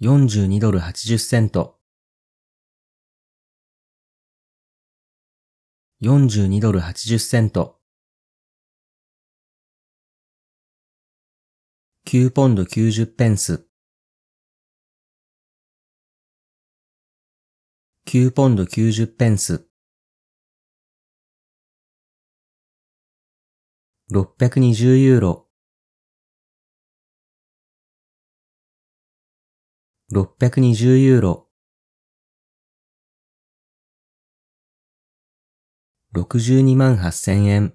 42ドル80セント。42ドル80セント。9ポンド90ペンス。9ポンド90ペンス。620ユーロ。620ユーロ、62万8000円、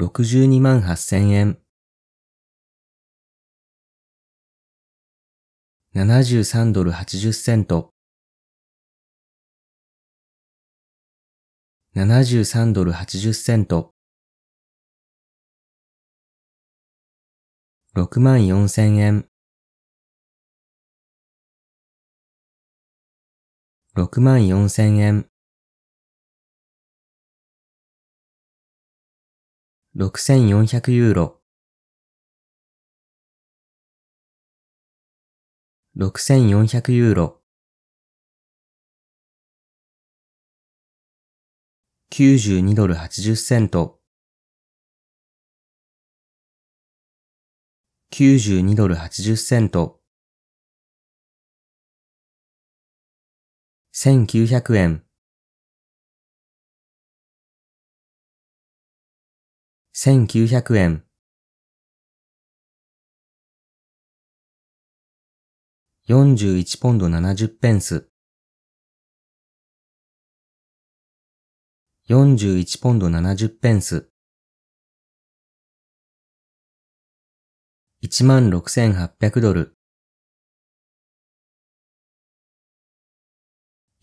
62万8000円、73ドル80セント、73ドル80セント、6万4千円6万4千円6400ユーロ6400ユーロ92ドル80セント92ドル80セント。1900円。1900円。41ポンド70ペンス。41ポンド70ペンス。16,800ドル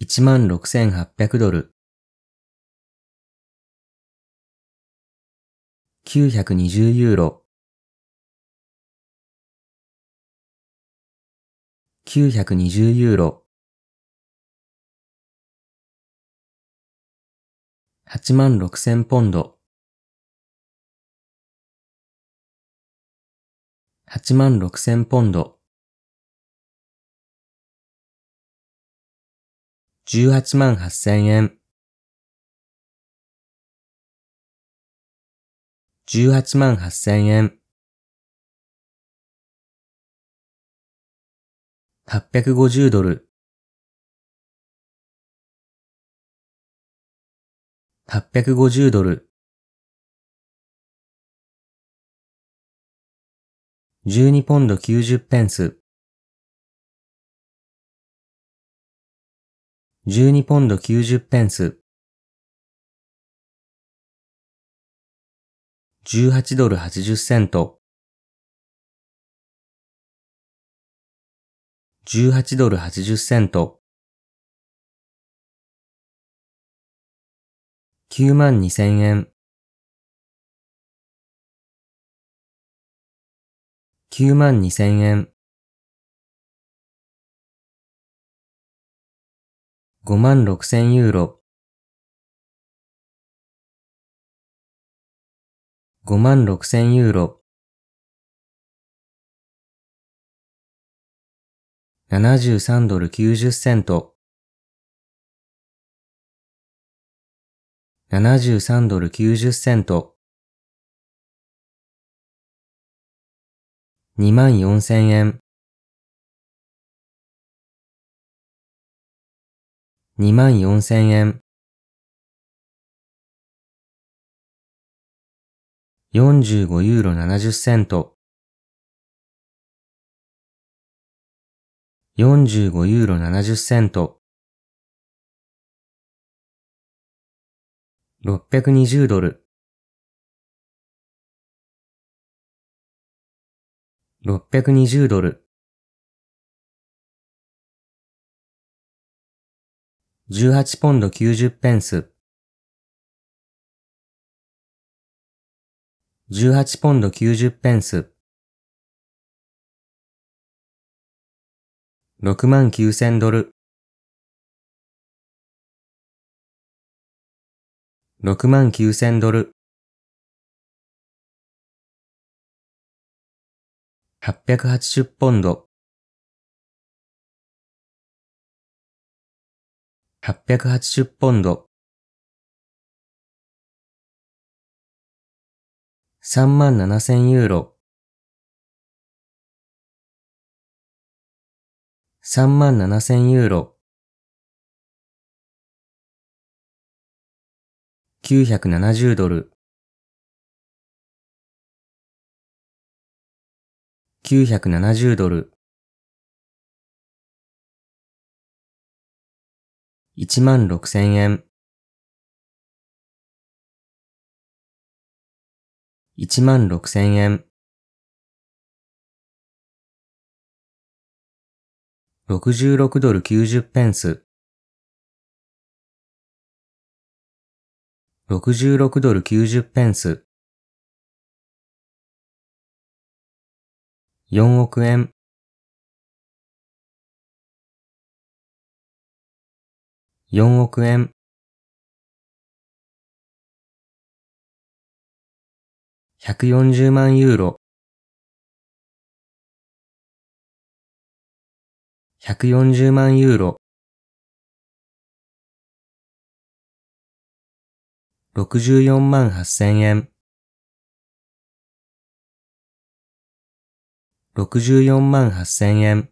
16,800ドル920ユーロ920ユーロ8万6000ポンド8万6千ポンド。18万8千円。18万8千円。850ドル。850ドル。12ポンド90ペンス。12ポンド90ペンス。18ドル80セント。18ドル80セント。9万2000円。9万2千円、5万6千ユーロ、5万6千ユーロ、73ドル90セント、73ドル90セント、2万四千円2万四千円45ユーロ70セント45ユーロ70セント620ドル620ドル。18ポンド90ペンス。18ポンド90ペンス。6万9000ドル。6万9000ドル。880ポンド880ポンド3万7 0 0 0ユーロ3万7 0 0 0ユーロ970ドル970ドル1万6千円1万6千円66ドル90ペンス66ドル90ペンス4億円4億円140万ユーロ140万ユーロ64万8000円64万8000円。